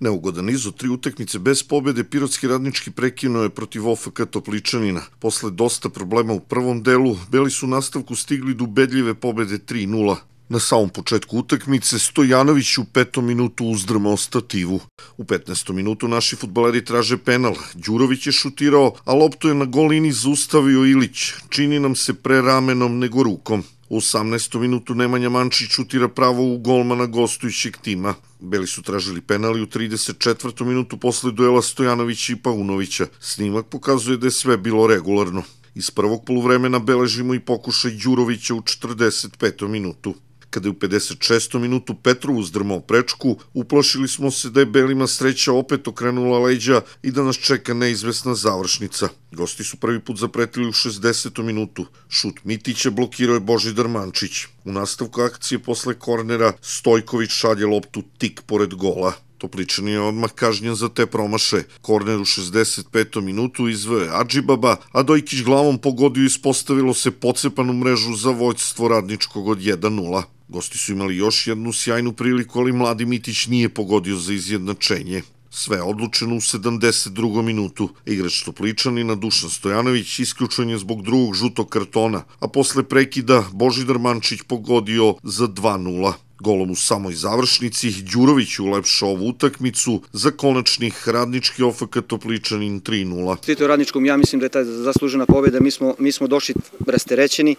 neugodan niz od tri utakmice bez pobede Pirotski radnički prekinuo je protiv OFK Topličanina. Posle dosta problema u prvom delu, Beli su nastavku stigli do ubedljive pobede 3-0. Na samom početku utakmice Stojanović u petom minutu uzdrmao stativu. U 15. minutu naši futbaleri traže penal. Đurović je šutirao, a loptu je na golini zaustavio Ilić. Čini nam se pre ramenom nego rukom. U 18. minutu Nemanja Mančić utira pravo u golmana gostujućeg tima. Beli su tražili penali u 34. minutu posle duela Stojanovića i Paunovića. Snimak pokazuje da je sve bilo regularno. Iz prvog poluvremena beležimo i pokušaj Đurovića u 45. minutu. Kada je u 56. minutu Petrov uzdrmao prečku, uplašili smo se da je Belima sreća opet okrenula leđa i da nas čeka neizvesna završnica. Gosti su prvi put zapretili u 60. minutu. Šut Mitića blokirao je Božidar Mančić. U nastavku akcije posle kornera Stojković šalje loptu tik pored gola. Topličan je odmah kažnjen za te promaše. Korner u 65. minutu izveo je Adžibaba, a Dojkić glavom pogodio i ispostavilo se pocepanu mrežu za vojstvo radničkog od 1-0. Gosti su imali još jednu sjajnu priliku, ali mladi Mitić nije pogodio za izjednačenje. Sve je odlučeno u 72. minutu. Igrač Topličanina Dušan Stojanović isključen je zbog drugog žutog kartona, a posle prekida Božidar Mančić pogodio za 2-0. Golom u samoj završnici Đurović ulepšao ovu utakmicu za konačnih radnički OFK Topličanin 3-0. Tito radničkom ja mislim da je ta zaslužena pobjeda, mi smo, mi smo došli rasterećeni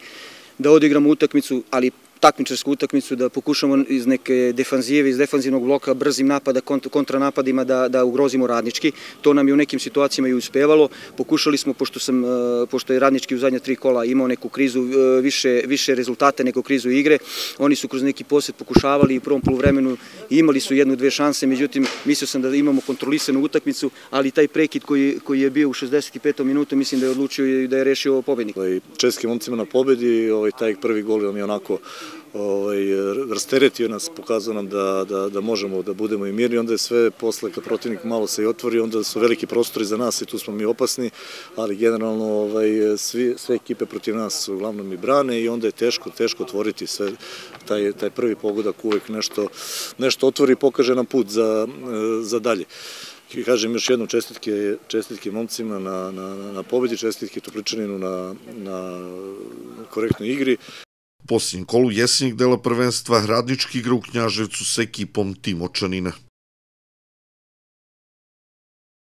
da odigramo utakmicu, ali takmičarsku utakmicu, da pokušamo iz neke defanzive, iz defanzivnog bloka, brzim napada, kontranapadima da, da ugrozimo radnički. To nam je u nekim situacijama i uspevalo. Pokušali smo, pošto, sam, e, pošto je radnički u zadnja tri kola imao neku krizu, e, više, više rezultate neko krizu igre, oni su kroz neki posjet pokušavali i u prvom polovremenu imali su jednu, dve šanse, međutim, mislio sam da imamo kontrolisanu utakmicu, ali taj prekid koji, koji je bio u 65. minutu, mislim da je odlučio i da je rešio pobednik. Ovaj, Českim momcima na pobedi, ovaj, taj prvi gol je onako ovaj, rasteretio nas, pokazao nam da, da, da možemo da budemo i mirni, onda je sve posle kad protivnik malo se i otvori, onda su veliki prostori za nas i tu smo mi opasni, ali generalno ovaj, svi, sve ekipe protiv nas uglavnom i brane i onda je teško, teško otvoriti sve, taj, taj prvi pogodak uvek nešto, nešto otvori i pokaže nam put za, za dalje. I kažem još jednom čestitke, čestitke momcima na, na, na pobedi, čestitke Topličaninu na, na korektnoj igri posljednjem kolu jesenjeg dela prvenstva Radnički igra u Knjaževcu sa ekipom Timočanina.